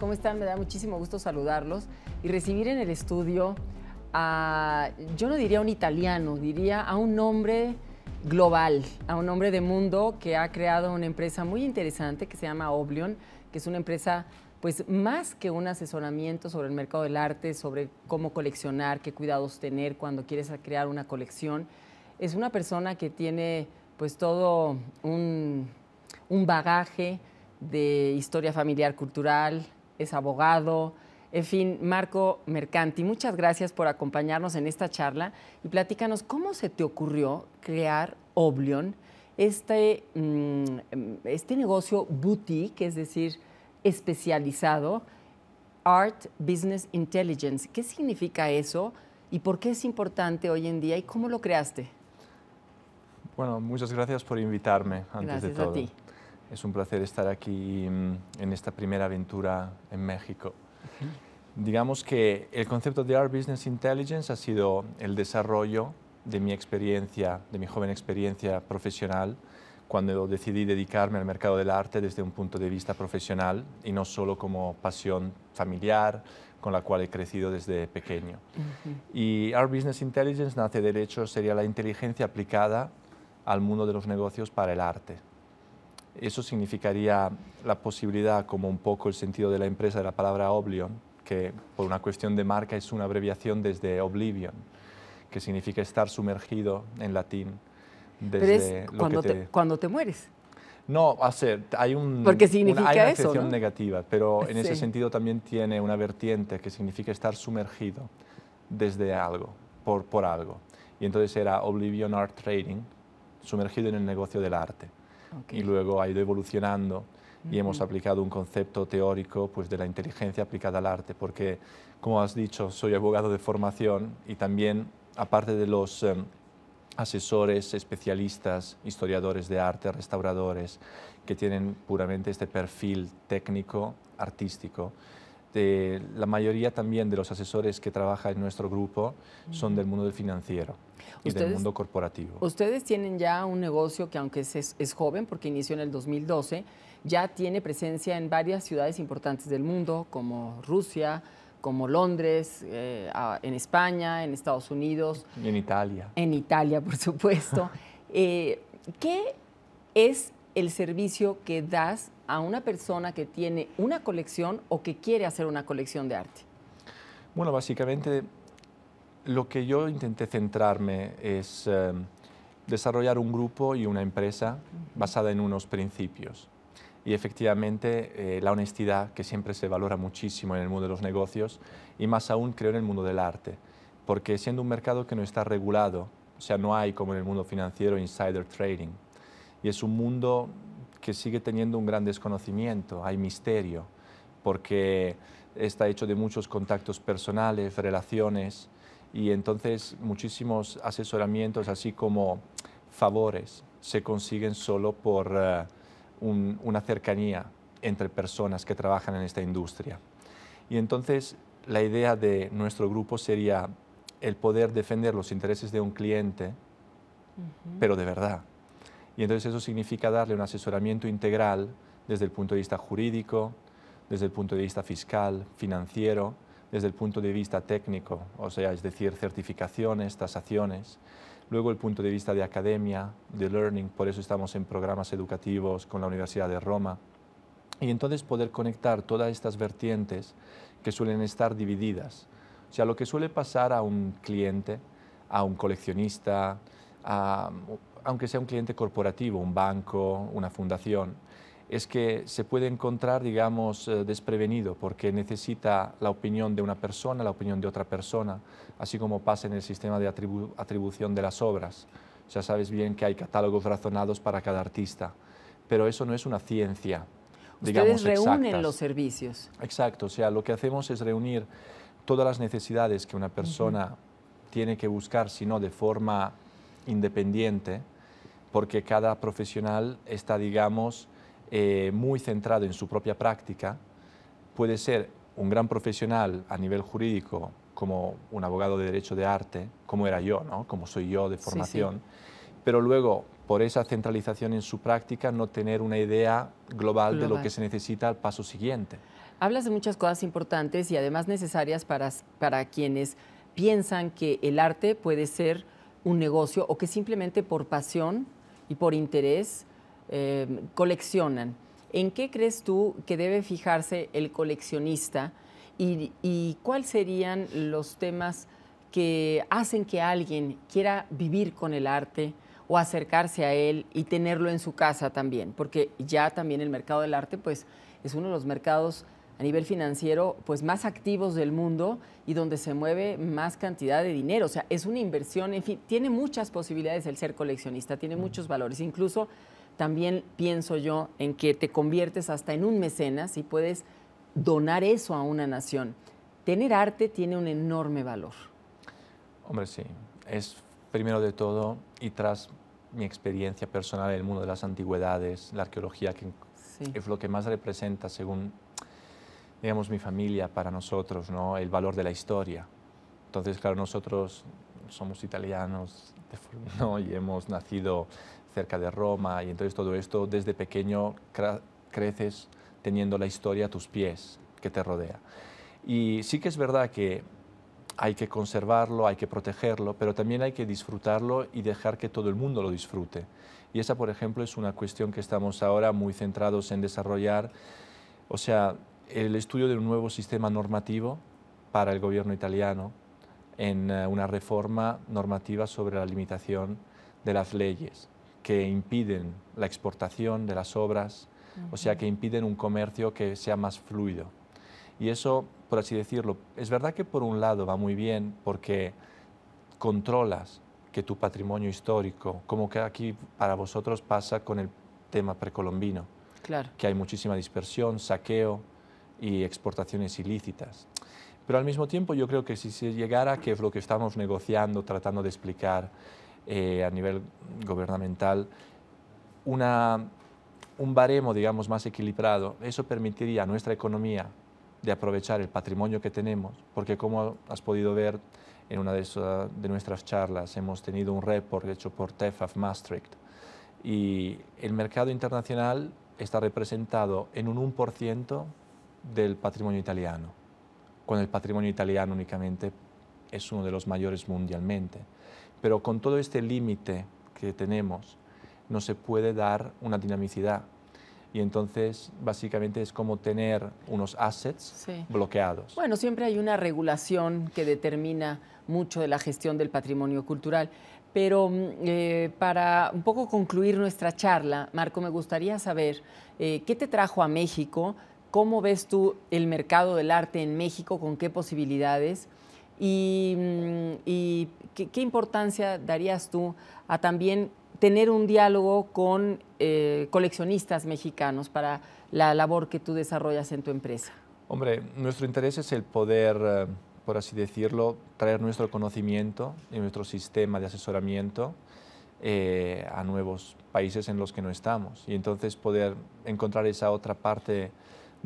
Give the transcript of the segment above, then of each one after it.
¿Cómo están? Me da muchísimo gusto saludarlos y recibir en el estudio a, yo no diría un italiano, diría a un hombre global, a un hombre de mundo que ha creado una empresa muy interesante que se llama Oblion, que es una empresa pues más que un asesoramiento sobre el mercado del arte, sobre cómo coleccionar, qué cuidados tener cuando quieres crear una colección, es una persona que tiene pues todo un, un bagaje de historia familiar cultural, es abogado, en fin, Marco Mercanti, muchas gracias por acompañarnos en esta charla y platícanos cómo se te ocurrió crear Oblion, este, mm, este negocio boutique, es decir, especializado, Art Business Intelligence. ¿Qué significa eso y por qué es importante hoy en día y cómo lo creaste? Bueno, muchas gracias por invitarme, antes de todo. A ti. Es un placer estar aquí mm, en esta primera aventura en México. Digamos que el concepto de Art Business Intelligence ha sido el desarrollo de mi experiencia, de mi joven experiencia profesional, cuando decidí dedicarme al mercado del arte desde un punto de vista profesional y no solo como pasión familiar con la cual he crecido desde pequeño. Y Art Business Intelligence nace, de hecho, sería la inteligencia aplicada al mundo de los negocios para el arte. Eso significaría la posibilidad, como un poco el sentido de la empresa de la palabra Oblion, que por una cuestión de marca es una abreviación desde Oblivion, que significa estar sumergido en latín. Desde Pero es cuando, te... mueres. No, hay, una, hay negativa, pero en ese sentido también tiene una vertiente que significa estar sumergido desde algo, por, por algo. Y entonces era Oblivion Art Trading, sumergido en el negocio del arte y luego ha ido evolucionando y hemos aplicado un concepto teórico pues, de la inteligencia aplicada al arte, porque, como has dicho, soy abogado de formación y también, aparte de los em, asesores, especialistas, historiadores de arte, restauradores, que tienen puramente este perfil técnico, artístico, este, la mayoría también de los asesores que trabaja en nuestro grupo son del mundo financiero y del mundo corporativo. Ustedes tienen ya un negocio que aunque es, joven, porque inició en el 2012, ya tiene presencia en varias ciudades importantes del mundo, como Rusia, como Londres, eh, en España, en Estados Unidos. En Italia. En Italia, por supuesto. Eh, ¿Qué es el servicio que das a una persona que tiene una colección o que quiere hacer una colección de arte? Bueno, básicamente lo que yo intenté centrarme es eh, desarrollar un grupo y una empresa basada en unos principios. Y efectivamente eh, la honestidad, que siempre se valora muchísimo en el mundo de los negocios, y más aún creo en el mundo del arte, porque siendo un mercado que no está regulado, o sea, no hay como en el mundo financiero insider trading, y es un mundo que sigue teniendo un gran desconocimiento, hay misterio, porque está hecho de muchos contactos personales, relaciones, y entonces muchísimos asesoramientos, así como favores, se consiguen solo por eh, una cercanía entre personas que trabajan en esta industria. Y entonces la idea de nuestro grupo sería el poder defender los intereses de un cliente, pero de verdad, y entonces eso significa darle un asesoramiento integral desde el punto de vista jurídico, desde el punto de vista fiscal, financiero, desde el punto de vista técnico, o sea, es decir, certificaciones, tasaciones. Luego el punto de vista de academia, de learning, por eso estamos en programas educativos con la Universidad de Roma. Y entonces poder conectar todas estas vertientes que suelen estar divididas. O sea, lo que suele pasar a un cliente, a un coleccionista, a aunque sea un cliente corporativo, un banco, una fundación, es que se puede encontrar, digamos, eh, desprevenido, porque necesita la opinión de una persona, la opinión de otra persona, así como pasa en el sistema de atribución de las obras. Ya sabes bien que hay catálogos razonados para cada artista, pero eso no es una ciencia. Digamos, Ustedes reúnen los servicios. Exacto, o sea, lo que hacemos es reunir todas las necesidades que una persona tiene que buscar, sino de forma independiente, porque cada profesional está, digamos, eh, muy centrado en su propia práctica. Puede ser un gran profesional a nivel jurídico, como un abogado de derecho de arte, como era yo, ¿no? como soy yo de formación, pero luego, por esa centralización en su práctica, no tener una idea global, de lo que se necesita al paso siguiente. Hablas de muchas cosas importantes y además necesarias para, para quienes piensan que el arte puede ser un negocio o que simplemente por pasión y por interés eh, coleccionan. ¿En qué crees tú que debe fijarse el coleccionista y, y cuáles serían los temas que hacen que alguien quiera vivir con el arte o acercarse a él y tenerlo en su casa también? Porque ya también el mercado del arte pues, es uno de los mercados a nivel financiero pues más activos del mundo y donde se mueve más cantidad de dinero. O sea, es una inversión, en fin, tiene muchas posibilidades el ser coleccionista, tiene muchos valores. Incluso también pienso yo en que te conviertes hasta en un mecenas y puedes donar eso a una nación. Tener arte tiene un enorme valor. Hombre, sí. Es primero de todo y tras mi experiencia personal en el mundo de las antigüedades, la arqueología, que es lo que más representa según ...teníamos mi familia para nosotros, ¿no? El valor de la historia. Entonces, claro, nosotros somos italianos y hemos nacido cerca de Roma y entonces todo esto desde pequeño creces teniendo la historia a tus pies que te rodea. Y sí que es verdad que hay que conservarlo, hay que protegerlo, pero también hay que disfrutarlo y dejar que todo el mundo lo disfrute. Y esa, por ejemplo, es una cuestión que estamos ahora muy centrados en desarrollar. O sea, el estudio de un nuevo sistema normativo para el gobierno italiano en eh, una reforma normativa sobre la limitación de las leyes que impiden la exportación de las obras, o sea, que impiden un comercio que sea más fluido. Y eso, por así decirlo, es verdad que por un lado va muy bien porque controlas que tu patrimonio histórico, como que aquí para vosotros pasa con el tema precolombino, que hay muchísima dispersión, saqueo, y exportaciones ilícitas. Pero al mismo tiempo yo creo que si se llegara, que es lo que estamos negociando, tratando de explicar eh, a nivel gubernamental, una, un baremo, digamos, más equilibrado, eso permitiría a nuestra economía de aprovechar el patrimonio que tenemos, porque como has podido ver en una de, de nuestras charlas, hemos tenido un report hecho por TEFAF Maastricht, y el mercado internacional está representado en un 1% del patrimonio italiano, con el patrimonio italiano únicamente es uno de los mayores mundialmente. Pero con todo este límite que tenemos, no se puede dar una dinamicidad. Y entonces, básicamente, es como tener unos assets bloqueados. Bueno, siempre hay una regulación que determina mucho de la gestión del patrimonio cultural. Pero mm, eh, para un poco concluir nuestra charla, Marco, me gustaría saber eh, qué te trajo a México ¿Cómo ves tú el mercado del arte en México? ¿Con qué posibilidades? ¿Y, mm, qué, importancia darías tú a también tener un diálogo con eh, coleccionistas mexicanos para la labor que tú desarrollas en tu empresa? Hombre, nuestro interés es el poder, eh, por así decirlo, traer nuestro conocimiento y nuestro sistema de asesoramiento eh, a nuevos países en los que no estamos y entonces poder encontrar esa otra parte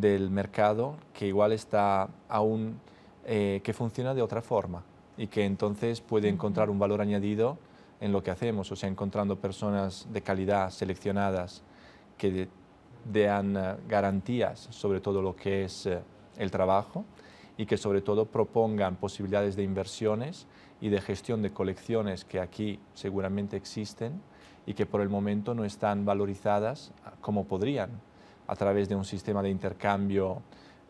del mercado que igual está aún, eh, que funciona de otra forma y que entonces puede encontrar un valor añadido en lo que hacemos, o sea, encontrando personas de calidad seleccionadas que den eh, garantías sobre todo lo que es eh, el trabajo y que sobre todo propongan posibilidades de inversiones y de gestión de colecciones que aquí seguramente existen y que por el momento no están valorizadas como podrían a través de un sistema de intercambio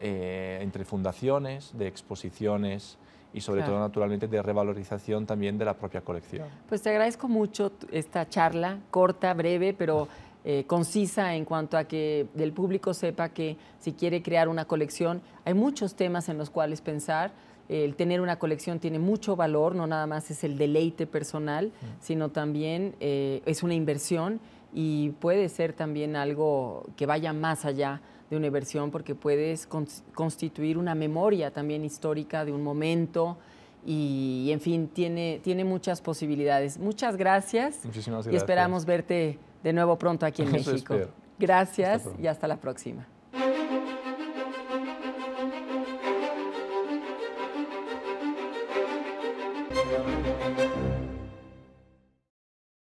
eh, entre fundaciones, de exposiciones y sobre todo naturalmente de revalorización también de la propia colección. Pues te agradezco mucho esta charla, corta, breve, pero eh, concisa en cuanto a que el público sepa que si quiere crear una colección hay muchos temas en los cuales pensar. El tener una colección tiene mucho valor, no nada más es el deleite personal, mm. sino también eh, es una inversión y puede ser también algo que vaya más allá de una versión porque puedes constituir una memoria también histórica de un momento y, en fin, tiene, tiene muchas posibilidades. Muchas gracias. Y esperamos verte de nuevo pronto aquí en México. Gracias y hasta la próxima.